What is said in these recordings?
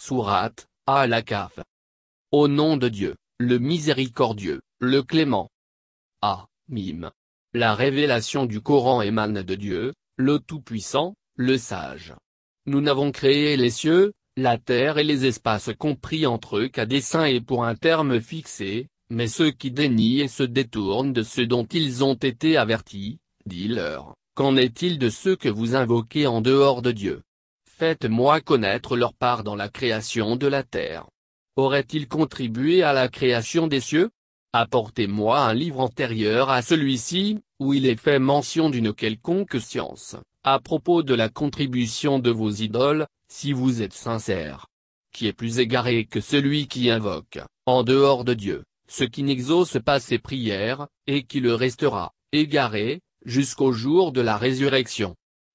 Sourate, à la Au nom de Dieu, le miséricordieux, le clément. Ah, mime. La révélation du Coran émane de Dieu, le Tout-Puissant, le Sage. Nous n'avons créé les cieux, la terre et les espaces compris entre eux qu'à dessein et pour un terme fixé, mais ceux qui dénient et se détournent de ce dont ils ont été avertis, dis leur qu'en est-il de ceux que vous invoquez en dehors de Dieu Faites-moi connaître leur part dans la création de la terre. Auraient-ils contribué à la création des cieux Apportez-moi un livre antérieur à celui-ci, où il est fait mention d'une quelconque science, à propos de la contribution de vos idoles, si vous êtes sincère. Qui est plus égaré que celui qui invoque, en dehors de Dieu, ce qui n'exauce pas ses prières, et qui le restera, égaré, jusqu'au jour de la résurrection.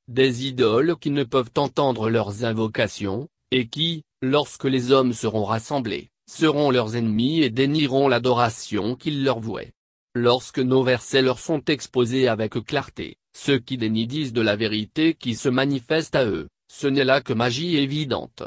Des idoles qui ne peuvent entendre leurs invocations, et qui, lorsque les hommes seront rassemblés, seront leurs ennemis et dénieront l'adoration qu'ils leur vouaient. Lorsque nos versets leur sont exposés avec clarté, ceux qui dénient de la vérité qui se manifeste à eux, ce n'est là que magie évidente.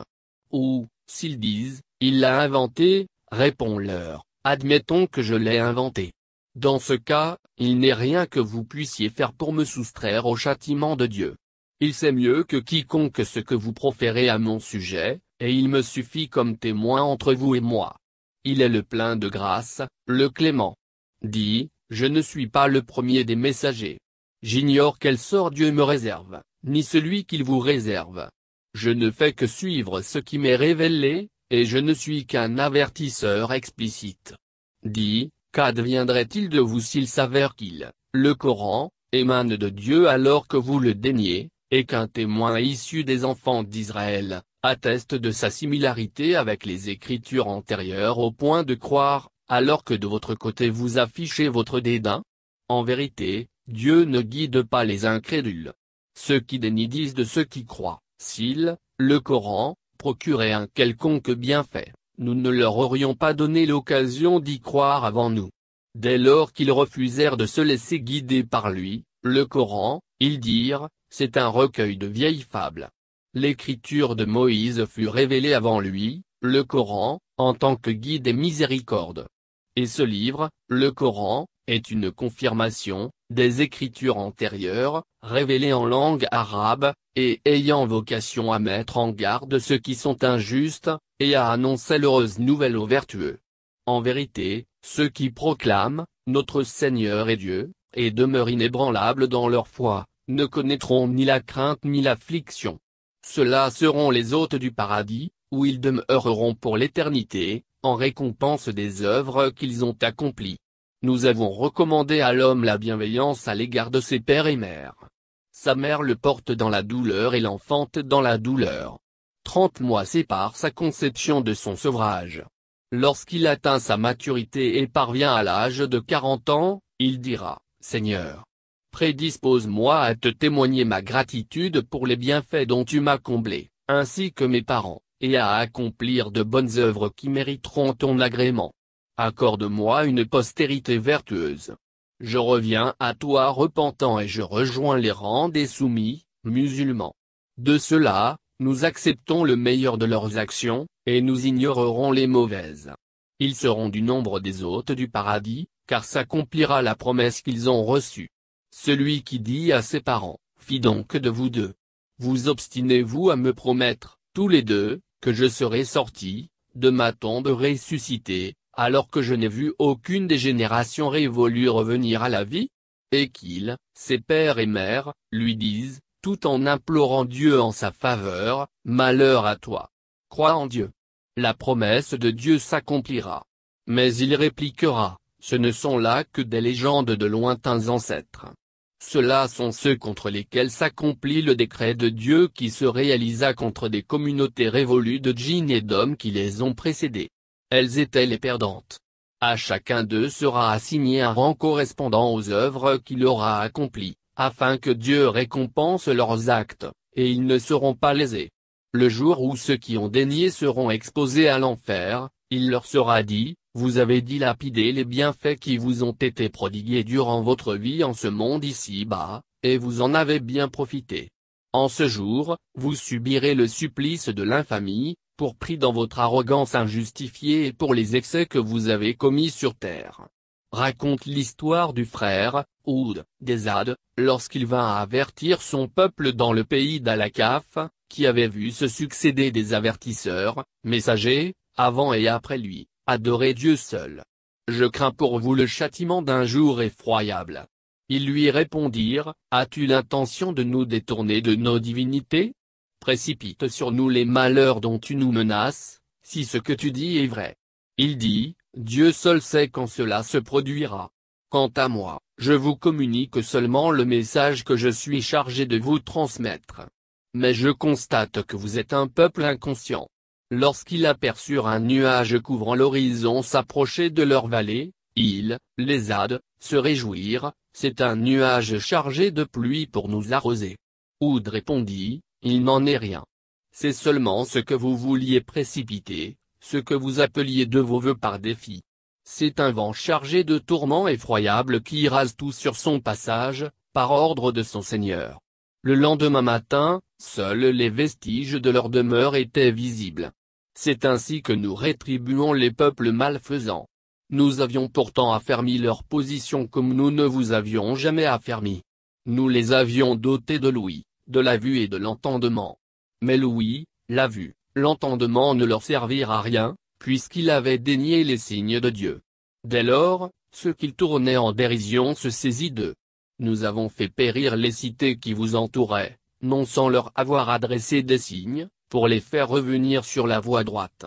Ou, s'ils disent, il l'a inventé, réponds-leur, admettons que je l'ai inventé. Dans ce cas, il n'est rien que vous puissiez faire pour me soustraire au châtiment de Dieu. Il sait mieux que quiconque ce que vous proférez à mon sujet, et il me suffit comme témoin entre vous et moi. Il est le plein de grâce, le clément. Dit, je ne suis pas le premier des messagers. J'ignore quel sort Dieu me réserve, ni celui qu'il vous réserve. Je ne fais que suivre ce qui m'est révélé, et je ne suis qu'un avertisseur explicite. Dit, qu'adviendrait-il de vous s'il s'avère qu'il, le Coran, émane de Dieu alors que vous le daignez et qu'un témoin issu des enfants d'Israël, atteste de sa similarité avec les écritures antérieures au point de croire, alors que de votre côté vous affichez votre dédain En vérité, Dieu ne guide pas les incrédules. Ceux qui dénient de ceux qui croient, s'ils, le Coran, procurait un quelconque bienfait, nous ne leur aurions pas donné l'occasion d'y croire avant nous. Dès lors qu'ils refusèrent de se laisser guider par lui, le Coran, ils dirent, c'est un recueil de vieilles fables. L'écriture de Moïse fut révélée avant lui, le Coran, en tant que guide et miséricorde. Et ce livre, le Coran, est une confirmation, des écritures antérieures, révélées en langue arabe, et ayant vocation à mettre en garde ceux qui sont injustes, et à annoncer l'heureuse nouvelle aux vertueux. En vérité, ceux qui proclament, notre Seigneur est Dieu, et demeurent inébranlables dans leur foi, ne connaîtront ni la crainte ni l'affliction. Ceux-là seront les hôtes du paradis, où ils demeureront pour l'éternité, en récompense des œuvres qu'ils ont accomplies. Nous avons recommandé à l'homme la bienveillance à l'égard de ses pères et mères. Sa mère le porte dans la douleur et l'enfante dans la douleur. Trente mois séparent sa conception de son sevrage. Lorsqu'il atteint sa maturité et parvient à l'âge de quarante ans, il dira, Seigneur, prédispose-moi à te témoigner ma gratitude pour les bienfaits dont tu m'as comblé, ainsi que mes parents, et à accomplir de bonnes œuvres qui mériteront ton agrément. Accorde-moi une postérité vertueuse. Je reviens à toi repentant et je rejoins les rangs des soumis, musulmans. De cela, nous acceptons le meilleur de leurs actions, et nous ignorerons les mauvaises. Ils seront du nombre des hôtes du paradis, car s'accomplira la promesse qu'ils ont reçue. Celui qui dit à ses parents, Fi donc de vous deux. Vous obstinez-vous à me promettre, tous les deux, que je serai sorti, de ma tombe ressuscité, alors que je n'ai vu aucune des générations révolues revenir à la vie Et qu'ils, ses pères et mères, lui disent, tout en implorant Dieu en sa faveur, Malheur à toi. Crois en Dieu. La promesse de Dieu s'accomplira. Mais il répliquera, ce ne sont là que des légendes de lointains ancêtres. Ceux-là sont ceux contre lesquels s'accomplit le décret de Dieu qui se réalisa contre des communautés révolues de djinns et d'hommes qui les ont précédés. Elles étaient les perdantes. À chacun d'eux sera assigné un rang correspondant aux œuvres qu'il aura accomplies, afin que Dieu récompense leurs actes, et ils ne seront pas lésés. Le jour où ceux qui ont dénié seront exposés à l'enfer, il leur sera dit, vous avez dilapidé les bienfaits qui vous ont été prodigués durant votre vie en ce monde ici-bas, et vous en avez bien profité. En ce jour, vous subirez le supplice de l'infamie, pour prix dans votre arrogance injustifiée et pour les excès que vous avez commis sur terre. Raconte l'histoire du frère, Oud, Ad, lorsqu'il vint avertir son peuple dans le pays d'Alakaf, qui avait vu se succéder des avertisseurs, messagers, avant et après lui. Adorez Dieu seul. Je crains pour vous le châtiment d'un jour effroyable. Ils lui répondirent, As-tu l'intention de nous détourner de nos divinités Précipite sur nous les malheurs dont tu nous menaces, si ce que tu dis est vrai. Il dit, Dieu seul sait quand cela se produira. Quant à moi, je vous communique seulement le message que je suis chargé de vous transmettre. Mais je constate que vous êtes un peuple inconscient. Lorsqu'ils aperçurent un nuage couvrant l'horizon s'approcher de leur vallée, ils, les Hades, se réjouirent, c'est un nuage chargé de pluie pour nous arroser. Oud répondit, il n'en est rien. C'est seulement ce que vous vouliez précipiter, ce que vous appeliez de vos voeux par défi. C'est un vent chargé de tourments effroyables qui rase tout sur son passage, par ordre de son Seigneur. Le lendemain matin, seuls les vestiges de leur demeure étaient visibles. C'est ainsi que nous rétribuons les peuples malfaisants. Nous avions pourtant affermi leur position comme nous ne vous avions jamais affermi. Nous les avions dotés de l'ouïe, de la vue et de l'entendement. Mais l'ouïe, la vue, l'entendement ne leur servirent à rien, puisqu'ils avaient dénié les signes de Dieu. Dès lors, ce qu'ils tournaient en dérision se saisit d'eux. Nous avons fait périr les cités qui vous entouraient, non sans leur avoir adressé des signes, pour les faire revenir sur la voie droite.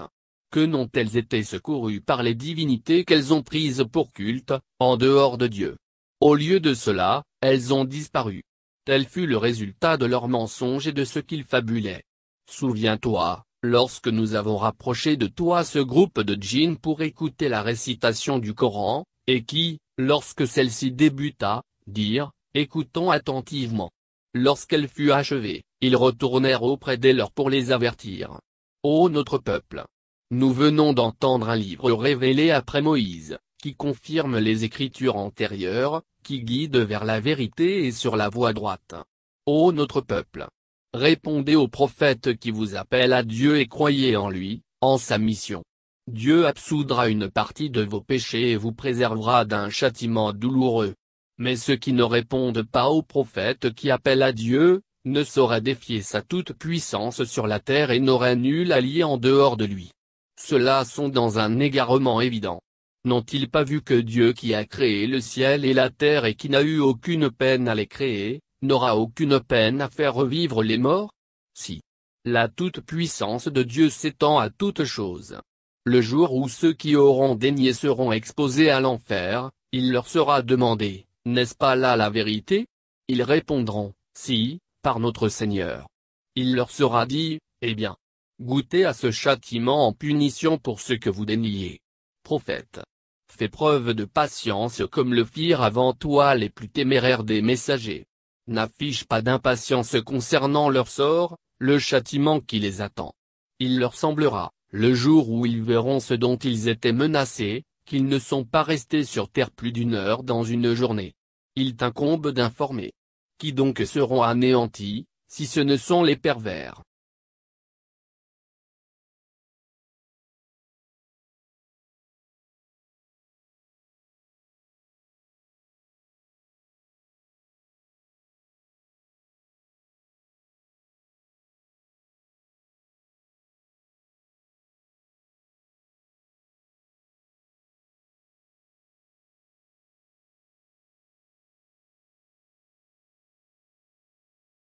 Que n'ont-elles été secourues par les divinités qu'elles ont prises pour culte, en dehors de Dieu Au lieu de cela, elles ont disparu. Tel fut le résultat de leurs mensonges et de ce qu'ils fabulaient. Souviens-toi, lorsque nous avons rapproché de toi ce groupe de djinns pour écouter la récitation du Coran, et qui, lorsque celle-ci débuta, dirent, écoutons attentivement. Lorsqu'elle fut achevée, ils retournèrent auprès leurs pour les avertir. Ô notre peuple Nous venons d'entendre un livre révélé après Moïse, qui confirme les écritures antérieures, qui guide vers la vérité et sur la voie droite. Ô notre peuple Répondez au prophète qui vous appelle à Dieu et croyez en lui, en sa mission. Dieu absoudra une partie de vos péchés et vous préservera d'un châtiment douloureux. Mais ceux qui ne répondent pas au prophète qui appelle à Dieu, ne sauraient défier sa toute-puissance sur la terre et n'auraient nul allié en dehors de lui. Ceux-là sont dans un égarement évident. N'ont-ils pas vu que Dieu qui a créé le ciel et la terre et qui n'a eu aucune peine à les créer, n'aura aucune peine à faire revivre les morts Si. La toute-puissance de Dieu s'étend à toute chose. Le jour où ceux qui auront daigné seront exposés à l'enfer, il leur sera demandé, n'est-ce pas là la vérité Ils répondront, Si, par notre Seigneur. Il leur sera dit, Eh bien, goûtez à ce châtiment en punition pour ce que vous déniez. Prophète. Fais preuve de patience comme le firent avant toi les plus téméraires des messagers. N'affiche pas d'impatience concernant leur sort, le châtiment qui les attend. Il leur semblera, le jour où ils verront ce dont ils étaient menacés, qu'ils ne sont pas restés sur Terre plus d'une heure dans une journée. Il t'incombe d'informer. Qui donc seront anéantis, si ce ne sont les pervers